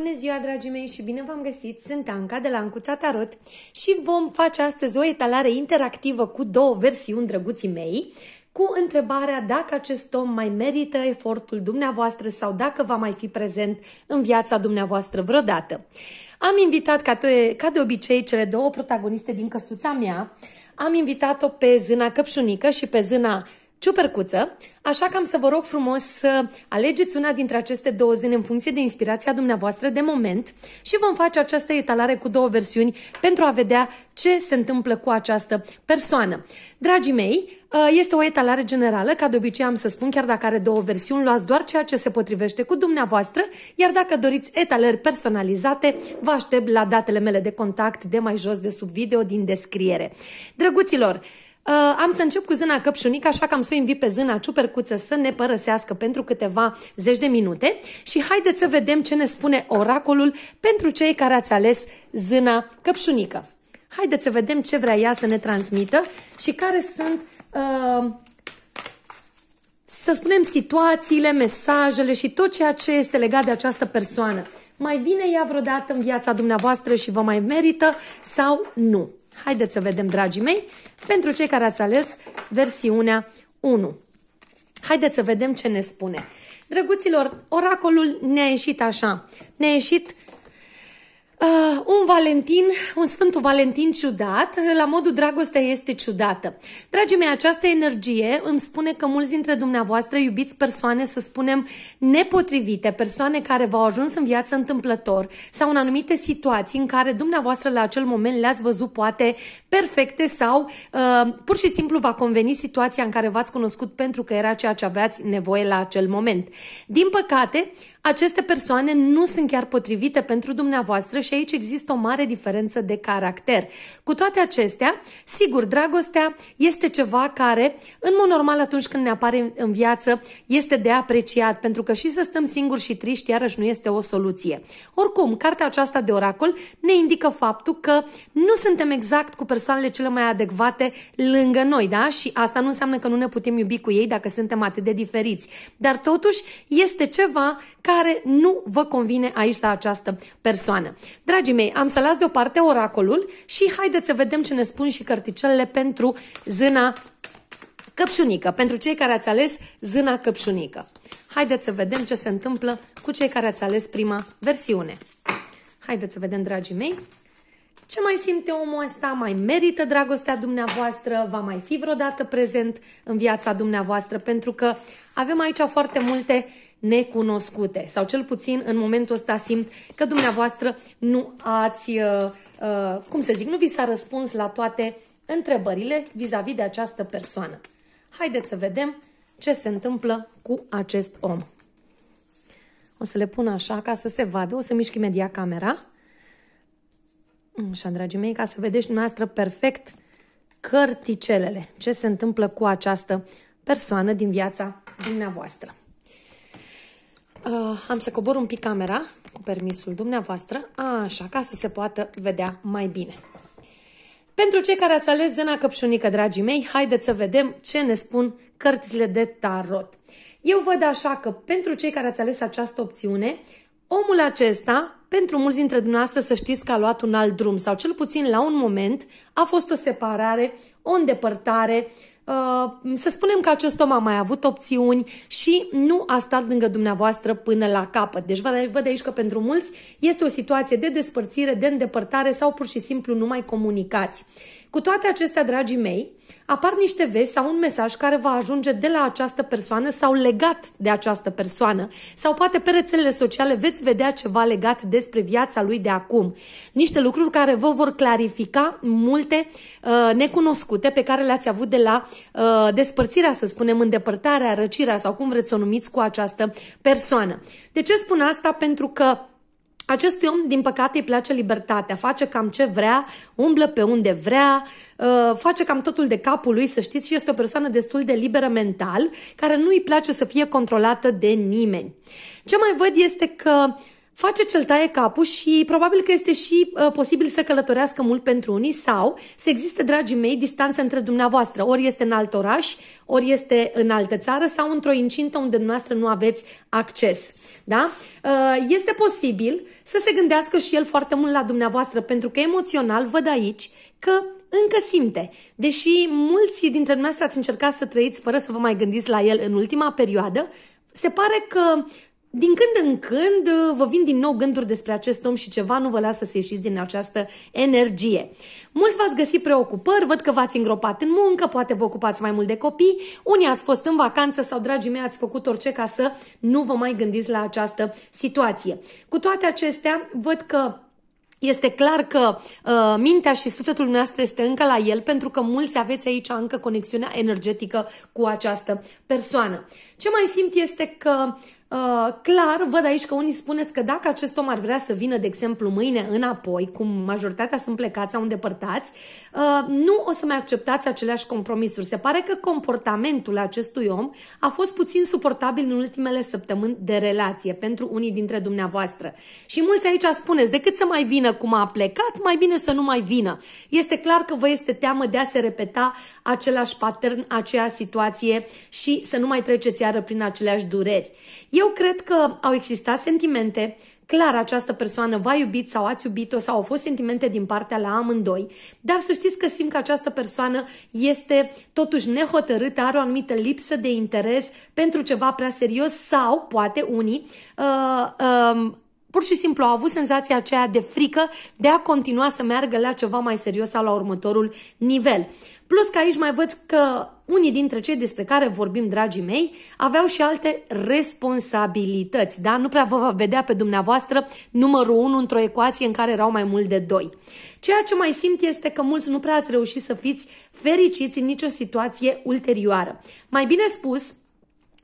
Bună ziua, dragii mei, și bine v-am găsit! Sunt Anca de la Ancuța Tarot și vom face astăzi o etalare interactivă cu două versiuni drăguții mei cu întrebarea dacă acest om mai merită efortul dumneavoastră sau dacă va mai fi prezent în viața dumneavoastră vreodată. Am invitat, ca, de, ca de obicei, cele două protagoniste din căsuța mea. Am invitat-o pe Zâna Căpșunică și pe Zâna ciupercuță, așa că am să vă rog frumos să alegeți una dintre aceste două zile în funcție de inspirația dumneavoastră de moment și vom face această etalare cu două versiuni pentru a vedea ce se întâmplă cu această persoană. Dragii mei, uh, este o etalare generală, ca de obicei am să spun, chiar dacă are două versiuni, luați doar ceea ce se potrivește cu dumneavoastră, iar dacă doriți etalări personalizate, vă aștept la datele mele de contact de mai jos de sub video din descriere. Drăguților, Uh, am să încep cu zâna căpșunică, așa că am să o invit pe zâna ciupercuță să ne părăsească pentru câteva zeci de minute și haideți să vedem ce ne spune oracolul pentru cei care ați ales zâna căpșunică. Haideți să vedem ce vrea ea să ne transmită și care sunt, uh, să spunem, situațiile, mesajele și tot ceea ce este legat de această persoană. Mai vine ea vreodată în viața dumneavoastră și vă mai merită sau nu? Haideți să vedem, dragii mei, pentru cei care ați ales versiunea 1. Haideți să vedem ce ne spune. Drăguților, oracolul ne-a ieșit așa. Ne-a ieșit Uh, un Valentin, un Sfântul Valentin ciudat, uh, la modul dragostea este ciudată. Dragii mei, această energie îmi spune că mulți dintre dumneavoastră iubiți persoane, să spunem, nepotrivite, persoane care v-au ajuns în viață întâmplător sau în anumite situații în care dumneavoastră la acel moment le-ați văzut poate perfecte sau uh, pur și simplu va conveni situația în care v-ați cunoscut pentru că era ceea ce aveați nevoie la acel moment. Din păcate, aceste persoane nu sunt chiar potrivite pentru dumneavoastră și aici există o mare diferență de caracter. Cu toate acestea, sigur, dragostea este ceva care, în mod normal, atunci când ne apare în viață, este de apreciat, pentru că și să stăm singuri și triști, iarăși nu este o soluție. Oricum, cartea aceasta de oracol ne indică faptul că nu suntem exact cu persoanele cele mai adecvate lângă noi, da? Și asta nu înseamnă că nu ne putem iubi cu ei dacă suntem atât de diferiți. Dar totuși este ceva ca care nu vă convine aici la această persoană. Dragii mei, am să las deoparte oracolul și haideți să vedem ce ne spun și cărticelele pentru zâna căpșunică, pentru cei care ați ales zâna căpșunică. Haideți să vedem ce se întâmplă cu cei care ați ales prima versiune. Haideți să vedem, dragii mei, ce mai simte omul ăsta? Mai merită dragostea dumneavoastră? Va mai fi vreodată prezent în viața dumneavoastră? Pentru că avem aici foarte multe necunoscute. Sau cel puțin în momentul ăsta simt că dumneavoastră nu ați, uh, uh, cum să zic, nu vi s-a răspuns la toate întrebările vis-a-vis -vis de această persoană. Haideți să vedem ce se întâmplă cu acest om. O să le pun așa ca să se vadă, o să mișc imediat camera. Așa, mm, dragii mei, ca să vedeți dumneavoastră perfect cărticelele, ce se întâmplă cu această persoană din viața dumneavoastră. Uh, am să cobor un pic camera, cu permisul dumneavoastră, așa, ca să se poată vedea mai bine. Pentru cei care ați ales zâna căpșunică, dragii mei, haideți să vedem ce ne spun cărțile de tarot. Eu văd așa că pentru cei care ați ales această opțiune, omul acesta, pentru mulți dintre dumneavoastră să știți că a luat un alt drum sau cel puțin la un moment a fost o separare, o îndepărtare, Uh, să spunem că acest om a mai avut opțiuni și nu a stat lângă dumneavoastră până la capăt. Deci văd aici că pentru mulți este o situație de despărțire, de îndepărtare sau pur și simplu nu mai comunicați. Cu toate acestea, dragii mei, apar niște vești sau un mesaj care va ajunge de la această persoană sau legat de această persoană sau poate pe rețelele sociale veți vedea ceva legat despre viața lui de acum. Niște lucruri care vă vor clarifica multe uh, necunoscute pe care le-ați avut de la uh, despărțirea, să spunem, îndepărtarea, răcirea sau cum vreți să o numiți cu această persoană. De ce spun asta? Pentru că acest om, din păcate, îi place libertatea, face cam ce vrea, umblă pe unde vrea, uh, face cam totul de capul lui, să știți, și este o persoană destul de liberă mental, care nu îi place să fie controlată de nimeni. Ce mai văd este că face cel taie capul și probabil că este și uh, posibil să călătorească mult pentru unii sau să existe, dragii mei, distanță între dumneavoastră. Ori este în alt oraș, ori este în altă țară sau într-o incintă unde dumneavoastră nu aveți acces. Da? Uh, este posibil să se gândească și el foarte mult la dumneavoastră pentru că emoțional văd aici că încă simte. Deși mulți dintre dumneavoastră ați încercat să trăiți fără să vă mai gândiți la el în ultima perioadă, se pare că din când în când uh, vă vin din nou gânduri despre acest om și ceva nu vă lasă să ieșiți din această energie. Mulți v-ați găsit preocupări, văd că v-ați îngropat în muncă, poate vă ocupați mai mult de copii, unii ați fost în vacanță sau, dragii mei, ați făcut orice ca să nu vă mai gândiți la această situație. Cu toate acestea, văd că este clar că uh, mintea și sufletul noastră este încă la el, pentru că mulți aveți aici încă conexiunea energetică cu această persoană. Ce mai simt este că Uh, clar, văd aici că unii spuneți că dacă acest om ar vrea să vină, de exemplu, mâine înapoi, cum majoritatea sunt plecați sau îndepărtați, uh, nu o să mai acceptați aceleași compromisuri. Se pare că comportamentul acestui om a fost puțin suportabil în ultimele săptămâni de relație pentru unii dintre dumneavoastră. Și mulți aici spuneți, decât să mai vină cum a plecat, mai bine să nu mai vină. Este clar că vă este teamă de a se repeta același pattern, aceea situație și să nu mai treceți iară prin aceleași dureri. Eu cred că au existat sentimente, clar această persoană v-a iubit sau ați iubit-o sau au fost sentimente din partea la amândoi, dar să știți că simt că această persoană este totuși nehotărâtă, are o anumită lipsă de interes pentru ceva prea serios sau, poate unii, uh, uh, pur și simplu au avut senzația aceea de frică de a continua să meargă la ceva mai serios sau la următorul nivel. Plus că aici mai văd că unii dintre cei despre care vorbim, dragii mei, aveau și alte responsabilități, da? Nu prea vă va vedea pe dumneavoastră numărul 1 într-o ecuație în care erau mai mult de 2. Ceea ce mai simt este că mulți nu prea ați reușit să fiți fericiți în nicio situație ulterioară. Mai bine spus,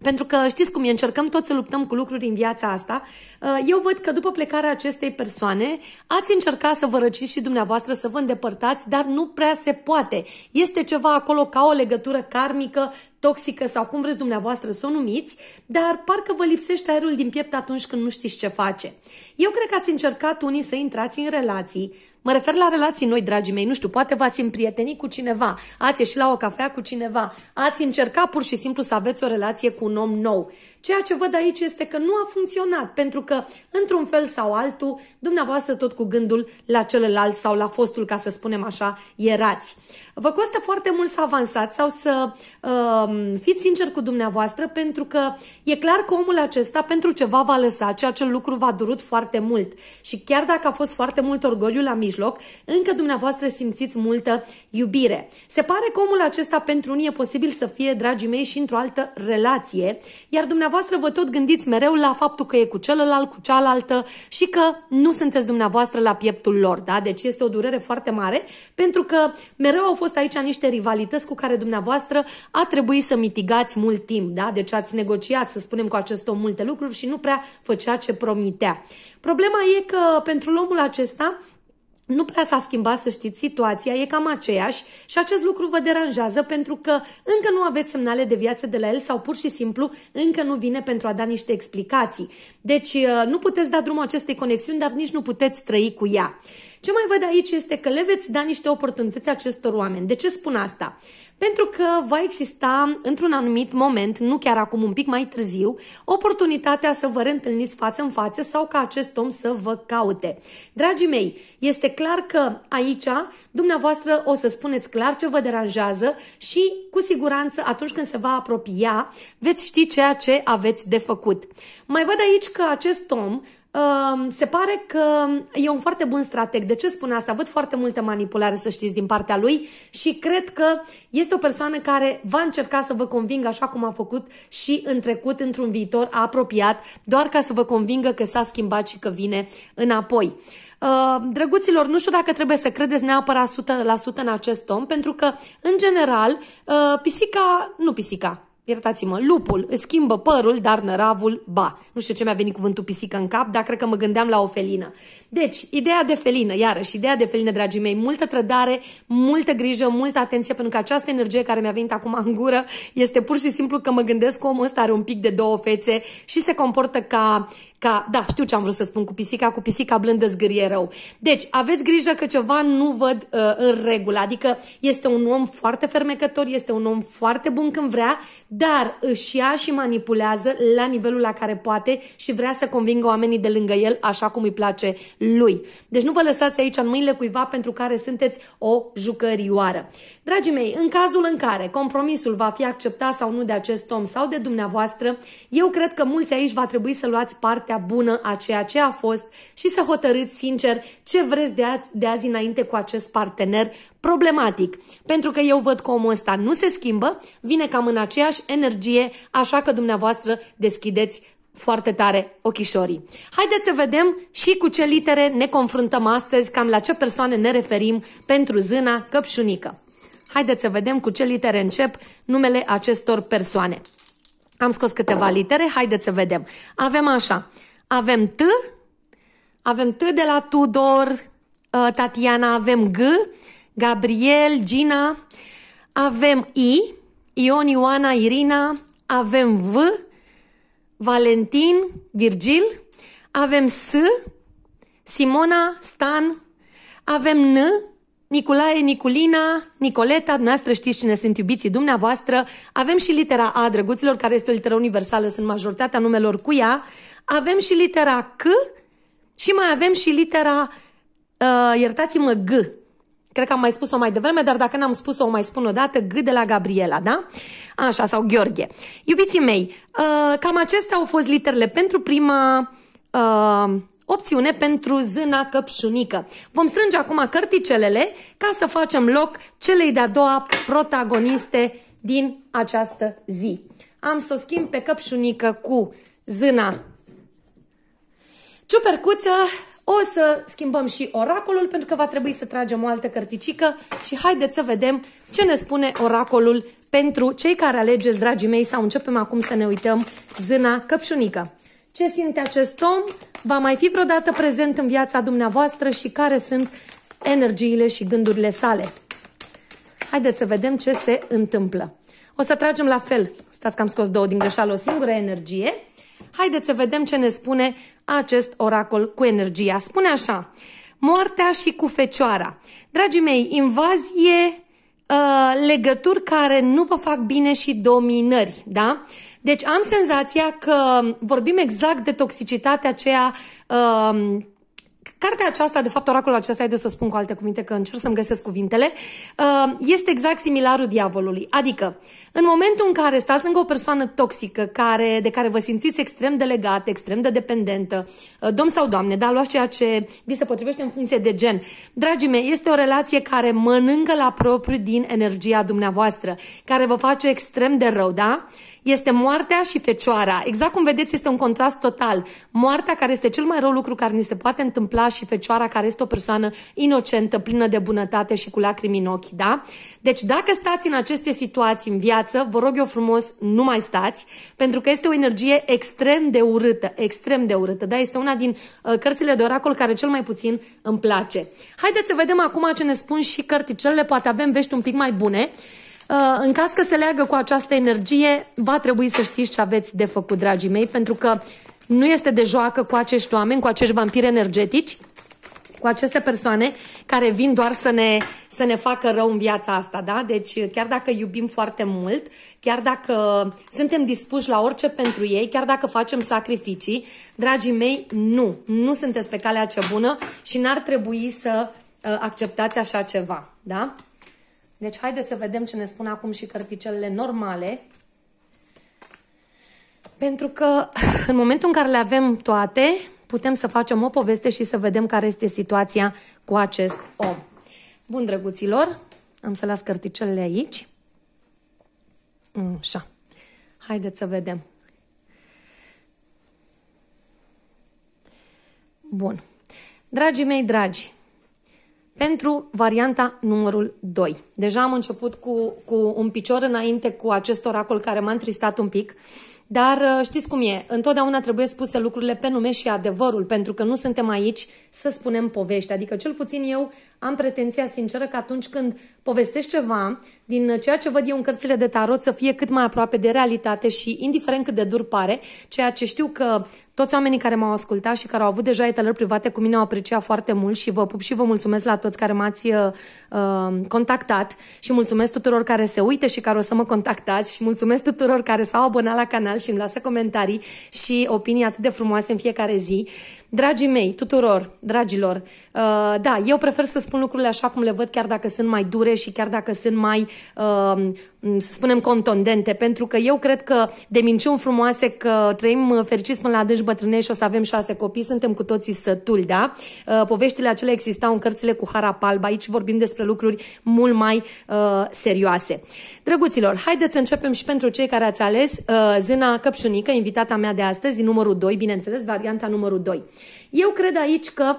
pentru că știți cum e, încercăm tot să luptăm cu lucruri în viața asta. Uh, eu văd că după plecarea acestei persoane ați încercat să vă răciți și dumneavoastră, să vă îndepărtați, dar nu prea se poate. Este ceva acolo ca o legătură karmică toxică sau cum vreți dumneavoastră să o numiți, dar parcă vă lipsește aerul din piept atunci când nu știți ce face. Eu cred că ați încercat unii să intrați în relații, Mă refer la relații noi, dragii mei, nu știu, poate v-ați împrietenit cu cineva, ați ieșit la o cafea cu cineva, ați încercat pur și simplu să aveți o relație cu un om nou. Ceea ce văd aici este că nu a funcționat, pentru că, într-un fel sau altul, dumneavoastră tot cu gândul la celălalt sau la fostul, ca să spunem așa, erați. Vă costă foarte mult să avansați sau să uh, fiți sinceri cu dumneavoastră, pentru că e clar că omul acesta pentru ceva va lăsa, ceea ce lucru va a durut foarte mult. Și chiar dacă a fost foarte mult orgoliu la mijloc, încă dumneavoastră simțiți multă iubire. Se pare că omul acesta pentru unii e posibil să fie, dragii mei, și într-o altă relație, iar dumneavoastră dumneavoastră vă tot gândiți mereu la faptul că e cu celălalt, cu cealaltă și că nu sunteți dumneavoastră la pieptul lor, da? Deci este o durere foarte mare pentru că mereu au fost aici niște rivalități cu care dumneavoastră a trebuit să mitigați mult timp, da? Deci ați negociat, să spunem, cu acest om multe lucruri și nu prea făcea ce promitea. Problema e că pentru omul acesta nu prea s-a schimbat, să știți, situația e cam aceeași și acest lucru vă deranjează pentru că încă nu aveți semnale de viață de la el sau pur și simplu încă nu vine pentru a da niște explicații. Deci uh, nu puteți da drumul acestei conexiuni, dar nici nu puteți trăi cu ea. Ce mai văd aici este că le veți da niște oportunități acestor oameni. De ce spun asta? pentru că va exista într-un anumit moment, nu chiar acum, un pic mai târziu, oportunitatea să vă reîntâlniți față în față sau ca acest om să vă caute. Dragii mei, este clar că aici dumneavoastră o să spuneți clar ce vă deranjează și cu siguranță atunci când se va apropia veți ști ceea ce aveți de făcut. Mai văd aici că acest om se pare că e un foarte bun strateg. De ce spun asta? Văd foarte multă manipulare, să știți, din partea lui și cred că este o persoană care va încerca să vă convingă așa cum a făcut și în trecut, într-un viitor apropiat, doar ca să vă convingă că s-a schimbat și că vine înapoi. Uh, drăguților, nu știu dacă trebuie să credeți neapărat 100% în acest om, pentru că, în general, uh, pisica, nu pisica, iertați-mă, lupul îți schimbă părul, dar năravul, ba. Nu știu ce mi-a venit cuvântul pisică în cap, dar cred că mă gândeam la o felină. Deci, ideea de felină, iarăși, ideea de felină, dragii mei, multă trădare, multă grijă, multă atenție, pentru că această energie care mi-a venit acum în gură este pur și simplu că mă gândesc că omul ăsta are un pic de două fețe și se comportă ca ca, da, știu ce am vrut să spun cu pisica, cu pisica blândă zgârie rău. Deci, aveți grijă că ceva nu văd uh, în regulă, adică este un om foarte fermecător, este un om foarte bun când vrea, dar își ia și manipulează la nivelul la care poate și vrea să convingă oamenii de lângă el așa cum îi place lui. Deci nu vă lăsați aici în mâinile cuiva pentru care sunteți o jucărioară. Dragii mei, în cazul în care compromisul va fi acceptat sau nu de acest om sau de dumneavoastră, eu cred că mulți aici va trebui să luați parte partea bună a ceea ce a fost și să hotărâți sincer ce vreți de, a, de azi înainte cu acest partener problematic. Pentru că eu văd că omul ăsta nu se schimbă, vine cam în aceeași energie, așa că dumneavoastră deschideți foarte tare ochișorii. Haideți să vedem și cu ce litere ne confruntăm astăzi, cam la ce persoane ne referim pentru zâna căpșunică. Haideți să vedem cu ce litere încep numele acestor persoane. Am scos câteva litere, haideți să vedem. Avem așa, avem T, avem T de la Tudor, uh, Tatiana, avem G, Gabriel, Gina, avem I, Ion, Ioana, Irina, avem V, Valentin, Virgil, avem S, Simona, Stan, avem N, Nicolae, Niculina, Nicoleta, dumneavoastră știți cine sunt iubiții dumneavoastră. Avem și litera A drăguților, care este o literă universală, sunt majoritatea numelor cu ea. Avem și litera C și mai avem și litera, uh, iertați-mă, G. Cred că am mai spus-o mai devreme, dar dacă n-am spus-o, o mai spun o dată, G de la Gabriela, da? Așa, sau Gheorghe. Iubiții mei, uh, cam acestea au fost literele pentru prima uh, opțiune pentru zâna căpșunică. Vom strânge acum cărticelele ca să facem loc celei de-a doua protagoniste din această zi. Am să o schimb pe căpșunică cu zâna ciupercuță. O să schimbăm și oracolul pentru că va trebui să tragem o altă cărticică și haideți să vedem ce ne spune oracolul pentru cei care alegeți, dragii mei, sau începem acum să ne uităm zâna căpșunică ce simte acest om, va mai fi vreodată prezent în viața dumneavoastră și care sunt energiile și gândurile sale. Haideți să vedem ce se întâmplă. O să tragem la fel. Stați că am scos două din greșeală, o singură energie. Haideți să vedem ce ne spune acest oracol cu energia. Spune așa, moartea și cu fecioara. Dragii mei, invazie, uh, legături care nu vă fac bine și dominări, da? Deci am senzația că vorbim exact de toxicitatea aceea uh, Cartea aceasta, de fapt, oracolul acesta, e de să o spun cu alte cuvinte, că încerc să-mi găsesc cuvintele, um, este exact similarul diavolului. Adică, în momentul în care stați lângă o persoană toxică, care, de care vă simțiți extrem de legat, extrem de dependentă, uh, domn sau doamne, da, luați ceea ce vi se potrivește în funcție de gen. Dragii mei, este o relație care mănâncă la propriu din energia dumneavoastră, care vă face extrem de rău, da? este moartea și fecioara. Exact cum vedeți, este un contrast total. Moartea care este cel mai rău lucru care ni se poate întâmpla și fecioara care este o persoană inocentă, plină de bunătate și cu lacrimi în ochi, da? Deci dacă stați în aceste situații în viață, vă rog eu frumos, nu mai stați, pentru că este o energie extrem de urâtă, extrem de urâtă, da? Este una din uh, cărțile de oracol care cel mai puțin îmi place. Haideți să vedem acum ce ne spun și cărticele, poate avem vești un pic mai bune. Uh, în caz că se leagă cu această energie, va trebui să știți ce aveți de făcut, dragii mei, pentru că nu este de joacă cu acești oameni, cu acești vampiri energetici, cu aceste persoane care vin doar să ne, să ne facă rău în viața asta, da? Deci chiar dacă iubim foarte mult, chiar dacă suntem dispuși la orice pentru ei, chiar dacă facem sacrificii, dragii mei, nu, nu sunteți pe calea cea bună și n-ar trebui să uh, acceptați așa ceva, da? Deci haideți să vedem ce ne spun acum și cărticelele normale. Pentru că în momentul în care le avem toate, putem să facem o poveste și să vedem care este situația cu acest om. Bun, drăguților, am să las cărticelele aici. Mm, așa. Haideți să vedem. Bun. Dragii mei dragi, pentru varianta numărul 2. Deja am început cu, cu un picior înainte cu acest oracol care m-a întristat un pic, dar uh, știți cum e, întotdeauna trebuie spuse lucrurile pe nume și adevărul, pentru că nu suntem aici să spunem povești. Adică cel puțin eu am pretenția sinceră că atunci când povestești ceva, din ceea ce văd eu în cărțile de tarot, să fie cât mai aproape de realitate și, indiferent cât de dur pare, ceea ce știu că toți oamenii care m-au ascultat și care au avut deja etalări private cu mine au apreciat foarte mult și vă pup și vă mulțumesc la toți care m-ați uh, uh contactat și mulțumesc tuturor care se uită și care o să mă contactați și mulțumesc tuturor care s-au abonat la canal și îmi lasă comentarii și opinii atât de frumoase în fiecare zi. Dragii mei, tuturor, dragilor, uh, da, eu prefer să spun lucrurile așa cum le văd, chiar dacă sunt mai dure și chiar dacă sunt mai, uh, să spunem, contondente, pentru că eu cred că de minciuni frumoase că trăim uh, fericiți până la adânci bătrânești și o să avem șase copii, suntem cu toții sătuli, da? Uh, poveștile acelea existau în cărțile cu hara alb, aici vorbim despre lucruri mult mai uh, serioase. Drăguților, haideți să începem și pentru cei care ați ales uh, Zâna Căpșunică, invitata mea de astăzi, numărul 2, bineînțeles, varianta numărul 2. Eu cred aici că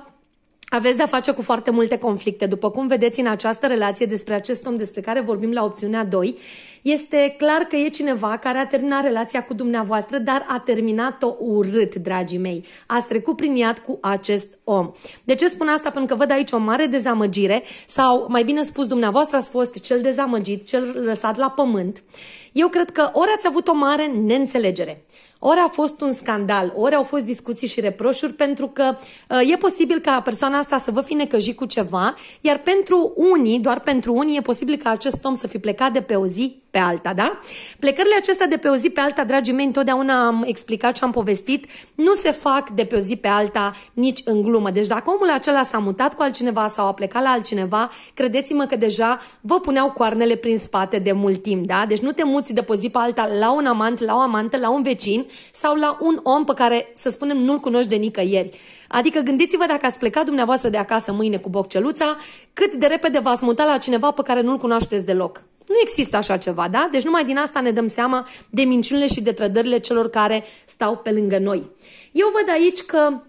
aveți de-a face cu foarte multe conflicte. După cum vedeți în această relație despre acest om despre care vorbim la opțiunea 2, este clar că e cineva care a terminat relația cu dumneavoastră, dar a terminat-o urât, dragii mei. A trecut prin iad cu acest om. De ce spun asta? Pentru că văd aici o mare dezamăgire sau, mai bine spus, dumneavoastră ați fost cel dezamăgit, cel lăsat la pământ. Eu cred că ori ați avut o mare neînțelegere, ori a fost un scandal, ori au fost discuții și reproșuri, pentru că uh, e posibil ca persoana asta să vă fi necăjit cu ceva, iar pentru unii, doar pentru unii, e posibil ca acest om să fi plecat de pe o zi pe alta, da? Plecările acestea de pe o zi pe alta, dragii mei, întotdeauna am explicat și am povestit, nu se fac de pe o zi pe alta nici în glumă. Deci dacă omul acela s-a mutat cu altcineva sau a plecat la altcineva, credeți-mă că deja vă puneau coarnele prin spate de mult timp, da? Deci nu te muți de pe o zi pe alta la un amant, la o amantă, la un vecin sau la un om pe care, să spunem, nu-l cunoști de nicăieri. Adică gândiți-vă dacă ați plecat dumneavoastră de acasă mâine cu bocceluța, cât de repede v-ați mutat la cineva pe care nu-l cunoașteți deloc. Nu există așa ceva, da? Deci numai din asta ne dăm seama de minciunile și de trădările celor care stau pe lângă noi. Eu văd aici că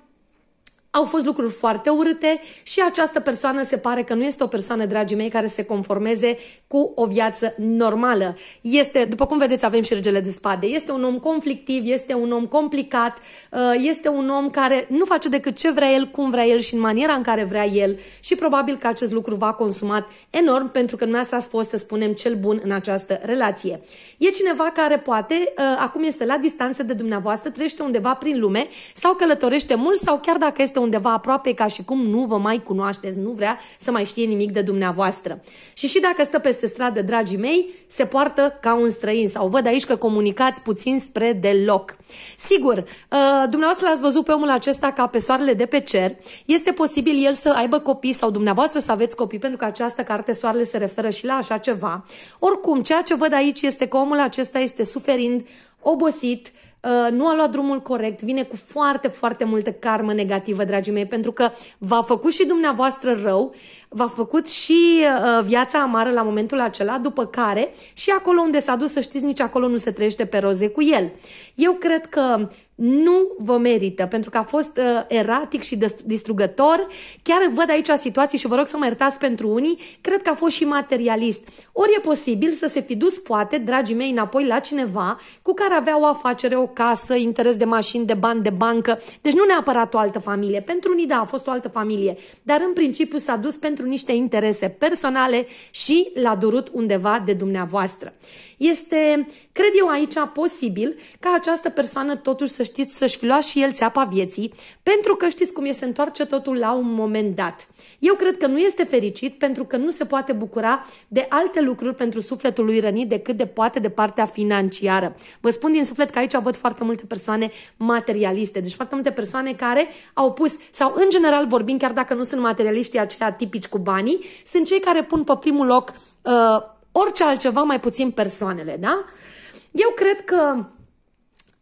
au fost lucruri foarte urâte și această persoană se pare că nu este o persoană, dragii mei, care se conformeze cu o viață normală. Este, după cum vedeți, avem și regele de spade. Este un om conflictiv, este un om complicat, uh, este un om care nu face decât ce vrea el, cum vrea el și în maniera în care vrea el și probabil că acest lucru v-a consumat enorm pentru că dumneavoastră ați fost, să spunem, cel bun în această relație. E cineva care poate, uh, acum este la distanță de dumneavoastră, trăiește undeva prin lume sau călătorește mult sau chiar dacă este undeva aproape ca și cum nu vă mai cunoașteți, nu vrea să mai știe nimic de dumneavoastră. Și și dacă stă peste stradă, dragii mei, se poartă ca un străin sau văd aici că comunicați puțin spre deloc. Sigur, uh, dumneavoastră l-ați văzut pe omul acesta ca pe soarele de pe cer, este posibil el să aibă copii sau dumneavoastră să aveți copii, pentru că această carte soarele se referă și la așa ceva. Oricum, ceea ce văd aici este că omul acesta este suferind obosit, uh, nu a luat drumul corect, vine cu foarte, foarte multă karmă negativă, dragii mei, pentru că v-a făcut și dumneavoastră rău, v-a făcut și uh, viața amară la momentul acela, după care și acolo unde s-a dus, să știți, nici acolo nu se trăiește pe roze cu el. Eu cred că nu vă merită, pentru că a fost uh, eratic și distrugător. Chiar văd aici situații și vă rog să mă iertați pentru unii, cred că a fost și materialist. Ori e posibil să se fi dus, poate, dragii mei, înapoi la cineva cu care avea o afacere, o casă, interes de mașini, de bani, de bancă. Deci nu neapărat o altă familie. Pentru unii, da, a fost o altă familie, dar în principiu s-a dus pentru niște interese personale și l-a durut undeva de dumneavoastră. Este, cred eu aici, posibil ca această persoană totuși să știți să-și fi luat și el țeapa vieții, pentru că știți cum e se întoarce totul la un moment dat. Eu cred că nu este fericit pentru că nu se poate bucura de alte lucruri pentru sufletul lui rănit decât de poate de partea financiară. Vă spun din suflet că aici văd foarte multe persoane materialiste, deci foarte multe persoane care au pus, sau în general vorbind, chiar dacă nu sunt materialiștii aceia tipici cu banii, sunt cei care pun pe primul loc uh, orice altceva, mai puțin persoanele, da? Eu cred că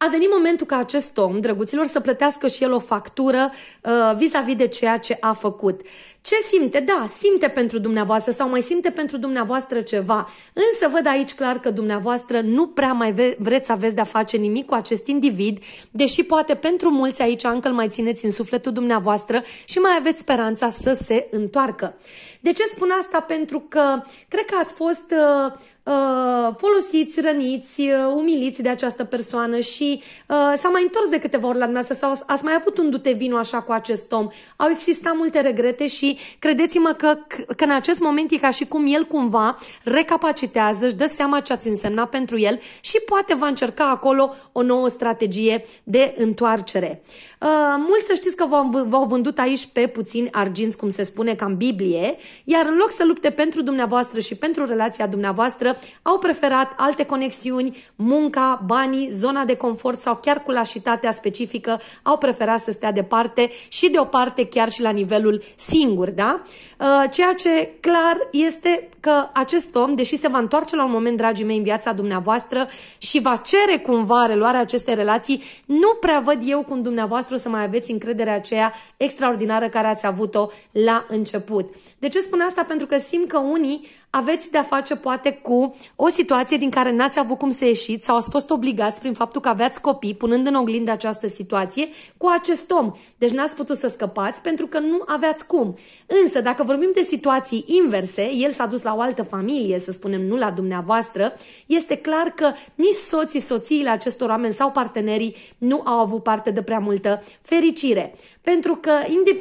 a venit momentul ca acest om, drăguților, să plătească și el o factură uh, vis-a-vis de ceea ce a făcut. Ce simte? Da, simte pentru dumneavoastră sau mai simte pentru dumneavoastră ceva. Însă văd aici clar că dumneavoastră nu prea mai vreți să aveți de-a face nimic cu acest individ, deși poate pentru mulți aici încă îl mai țineți în sufletul dumneavoastră și mai aveți speranța să se întoarcă. De ce spun asta? Pentru că cred că ați fost uh, Uh, folosiți, răniți, uh, umiliți de această persoană și uh, s-a mai întors de câteva ori la dumneavoastră sau ați mai avut un dute vino așa cu acest om. Au existat multe regrete și credeți-mă că, că în acest moment e ca și cum el cumva recapacitează, își dă seama ce ați însemnat pentru el și poate va încerca acolo o nouă strategie de întoarcere. Uh, mulți să știți că v-au vândut aici pe puțin arginți, cum se spune, ca în Biblie, iar în loc să lupte pentru dumneavoastră și pentru relația dumneavoastră, au preferat alte conexiuni, munca, banii, zona de confort sau chiar lașitatea specifică, au preferat să stea departe și de o parte chiar și la nivelul singur, da? Uh, ceea ce clar este că acest om, deși se va întoarce la un moment, dragii mei, în viața dumneavoastră și va cere cumva reluarea acestei relații, nu prea văd eu cum dumneavoastră să mai aveți încrederea aceea extraordinară care ați avut-o la început. De ce spun asta? Pentru că simt că unii aveți de-a face poate cu o situație din care n-ați avut cum să ieșiți sau ați fost obligați prin faptul că aveați copii, punând în oglindă această situație, cu acest om. Deci n-ați putut să scăpați pentru că nu aveați cum. Însă, dacă vorbim de situații inverse, el s-a dus la o altă familie, să spunem, nu la dumneavoastră, este clar că nici soții, soțiile acestor oameni sau partenerii nu au avut parte de prea multă fericire. Pentru că,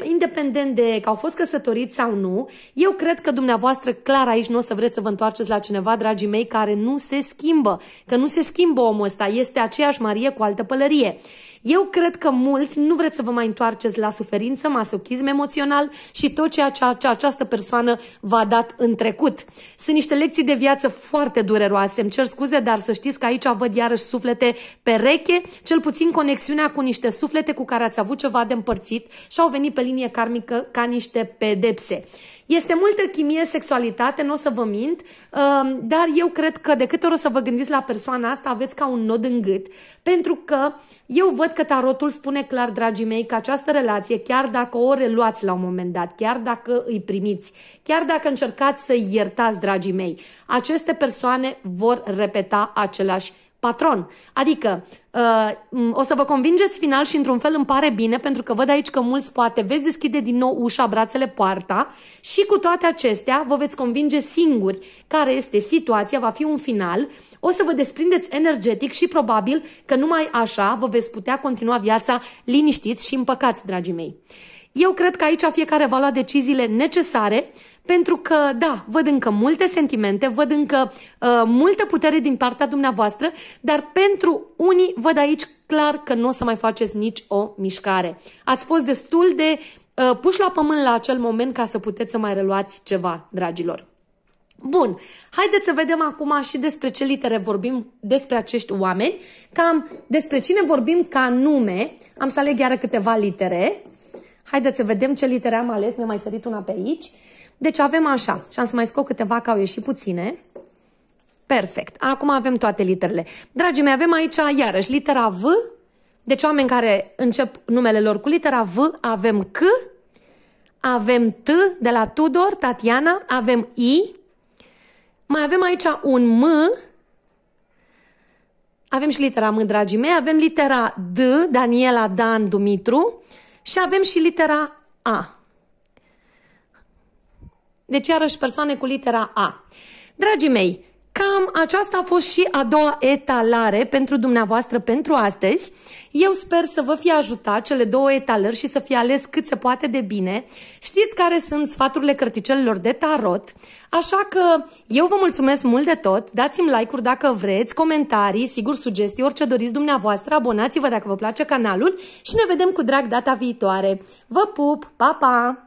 independent de că au fost căsătoriți sau nu, eu cred că dumneavoastră clar aici nu nu o să vreți să vă întoarceți la cineva, dragii mei, care nu se schimbă. Că nu se schimbă omul ăsta, este aceeași Marie cu altă pălărie. Eu cred că mulți nu vreți să vă mai întoarceți la suferință, masochism emoțional și tot ceea ce, ce această persoană v-a dat în trecut. Sunt niște lecții de viață foarte dureroase, îmi cer scuze, dar să știți că aici văd iarăși suflete pereche, cel puțin conexiunea cu niște suflete cu care ați avut ceva de împărțit și au venit pe linie karmică ca niște pedepse. Este multă chimie sexualitate, nu o să vă mint, um, dar eu cred că de câte ori o să vă gândiți la persoana asta, aveți ca un nod în gât, pentru că eu văd că tarotul spune clar, dragii mei, că această relație, chiar dacă o reluați la un moment dat, chiar dacă îi primiți, chiar dacă încercați să iertați, dragii mei, aceste persoane vor repeta același patron. Adică uh, o să vă convingeți final și într-un fel îmi pare bine pentru că văd aici că mulți poate veți deschide din nou ușa, brațele, poarta și cu toate acestea vă veți convinge singuri care este situația, va fi un final, o să vă desprindeți energetic și probabil că numai așa vă veți putea continua viața liniștiți și împăcați, dragii mei. Eu cred că aici fiecare va lua deciziile necesare pentru că, da, văd încă multe sentimente, văd încă uh, multă putere din partea dumneavoastră, dar pentru unii văd aici clar că nu o să mai faceți nici o mișcare. Ați fost destul de uh, puși la pământ la acel moment ca să puteți să mai reluați ceva, dragilor. Bun, haideți să vedem acum și despre ce litere vorbim despre acești oameni, cam despre cine vorbim ca nume. Am să aleg iară câteva litere. Haideți să vedem ce litere am ales, mi-a mai sărit una pe aici. Uh, deci avem așa, și am să mai scot câteva că au ieșit puține. Perfect. Acum avem toate literele. Dragii mei, avem aici iarăși litera V. Deci oameni care încep numele lor cu litera V, avem C, avem T de la Tudor, Tatiana, avem I, mai avem aici un M, avem și litera M, dragii mei, avem litera D, Daniela, Dan, Dumitru și avem și litera A. Deci iarăși persoane cu litera A. Dragii mei, Cam aceasta a fost și a doua etalare pentru dumneavoastră pentru astăzi. Eu sper să vă fie ajutat cele două etalări și să fie ales cât se poate de bine. Știți care sunt sfaturile cărticelilor de tarot, așa că eu vă mulțumesc mult de tot, dați-mi like-uri dacă vreți, comentarii, sigur sugestii, orice doriți dumneavoastră, abonați-vă dacă vă place canalul și ne vedem cu drag data viitoare. Vă pup, pa, pa!